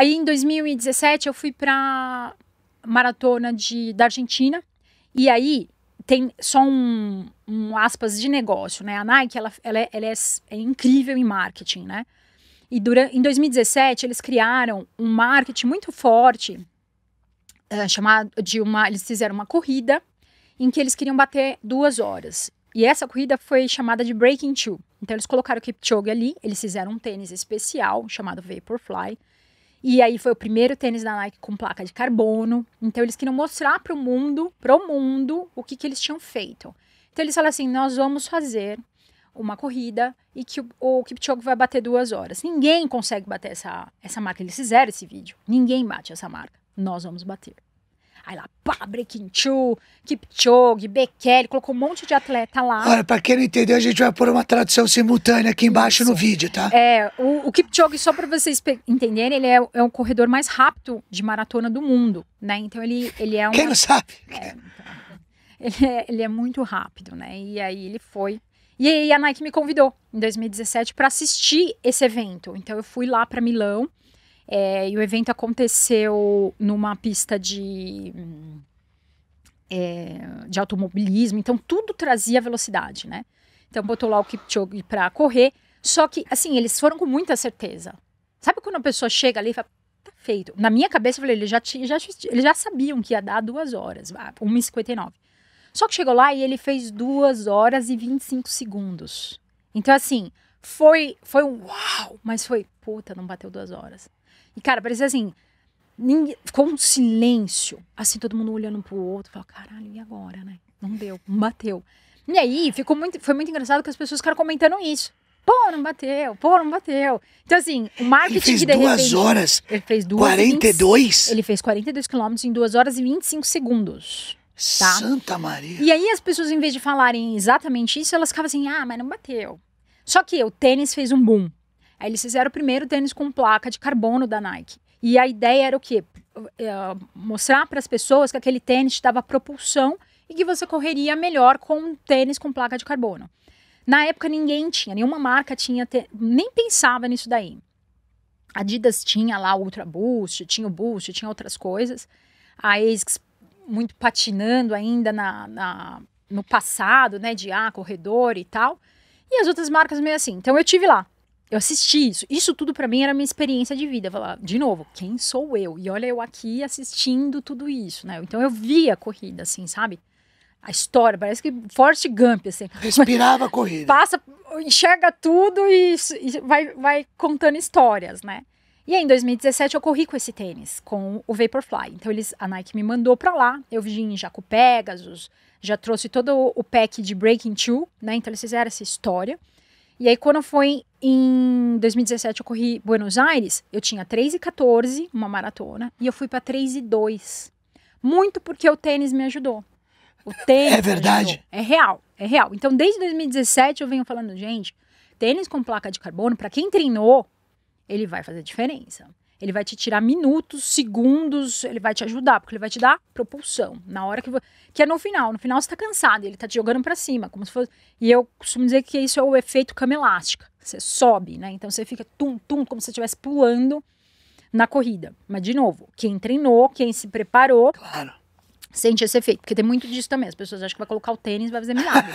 Aí em 2017 eu fui para maratona de, da Argentina. E aí tem só um, um aspas de negócio, né? A Nike ela, ela, é, ela é, é incrível em marketing, né? E durante, em 2017 eles criaram um marketing muito forte, eh, chamado de uma, eles fizeram uma corrida em que eles queriam bater duas horas. E essa corrida foi chamada de Breaking Two. Então eles colocaram o Kipchoge ali, eles fizeram um tênis especial chamado Vaporfly e aí foi o primeiro tênis da Nike com placa de carbono. Então eles queriam mostrar para o mundo, o mundo, o que, que eles tinham feito. Então eles falaram assim: nós vamos fazer uma corrida e que o, o Kipchoge vai bater duas horas. Ninguém consegue bater essa, essa marca. Eles fizeram esse vídeo. Ninguém bate essa marca. Nós vamos bater. Aí lá, pá, Breaking Two, Kipchoge, Bekele, colocou um monte de atleta lá. Olha, pra quem não entendeu, a gente vai pôr uma tradução simultânea aqui embaixo Isso. no vídeo, tá? É, o, o Kipchoge, só pra vocês entenderem, ele é, é o corredor mais rápido de maratona do mundo, né? Então ele, ele é um. Quem não sabe? É, então, ele, é, ele é muito rápido, né? E aí ele foi e aí a Nike me convidou em 2017 para assistir esse evento. Então eu fui lá para Milão é, e o evento aconteceu numa pista de. Hum, é, de automobilismo, então tudo trazia velocidade, né? Então botou lá o Kipchoge para correr, só que assim, eles foram com muita certeza. Sabe quando a pessoa chega ali e fala, tá feito. Na minha cabeça eu falei, eles já, já, eles já sabiam que ia dar duas horas, 1h59. Só que chegou lá e ele fez duas horas e 25 segundos. Então assim, foi, foi um uau, mas foi, puta, não bateu duas horas. E, cara, parecia assim. Ninguém... Ficou um silêncio. Assim, todo mundo olhando um pro outro. Falou, caralho, e agora, né? Não deu, não bateu. E aí, ficou muito, foi muito engraçado que as pessoas ficaram comentando isso. Pô, não bateu, pô, não bateu. Então, assim, o marketing ele fez de duas repente, horas. Ele fez duas 42? 20, ele fez 42 quilômetros em 2 horas e 25 segundos. Tá? Santa Maria. E aí as pessoas, em vez de falarem exatamente isso, elas ficavam assim, ah, mas não bateu. Só que o tênis fez um boom. Aí eles fizeram o primeiro tênis com placa de carbono da Nike. E a ideia era o quê? É, mostrar para as pessoas que aquele tênis te dava propulsão e que você correria melhor com um tênis com placa de carbono. Na época ninguém tinha, nenhuma marca tinha, te... nem pensava nisso daí. A Adidas tinha lá o Ultra Boost, tinha o Boost, tinha outras coisas. A ASICS muito patinando ainda na, na, no passado, né, de ah, corredor e tal. E as outras marcas meio assim. Então eu tive lá eu assisti isso. Isso tudo para mim era minha experiência de vida. Falar, de novo, quem sou eu? E olha eu aqui assistindo tudo isso, né? Então eu via a corrida, assim, sabe? A história, parece que Forrest Gump, assim. Respirava a corrida. Passa, enxerga tudo e, e vai, vai contando histórias, né? E aí, em 2017, eu corri com esse tênis, com o Vaporfly. Então, eles, a Nike me mandou para lá. Eu vim em Jaco Pegasus, já trouxe todo o pack de Breaking Two, né? Então, eles fizeram essa história. E aí, quando foi em 2017 eu corri Buenos Aires, eu tinha 3 e 14, uma maratona, e eu fui para 3 e 2. Muito porque o tênis me ajudou. O é tênis É verdade. É real, é real. Então desde 2017 eu venho falando, gente, tênis com placa de carbono, para quem treinou, ele vai fazer diferença. Ele vai te tirar minutos, segundos, ele vai te ajudar, porque ele vai te dar propulsão na hora que que é no final. No final você tá cansado, ele tá te jogando para cima, como se fosse. E eu costumo dizer que isso é o efeito cama elástica. Você sobe, né? Então você fica tum, tum, como se você estivesse pulando na corrida. Mas, de novo, quem treinou, quem se preparou, claro. sente esse efeito. Porque tem muito disso também. As pessoas acham que vai colocar o tênis e vai fazer milagre.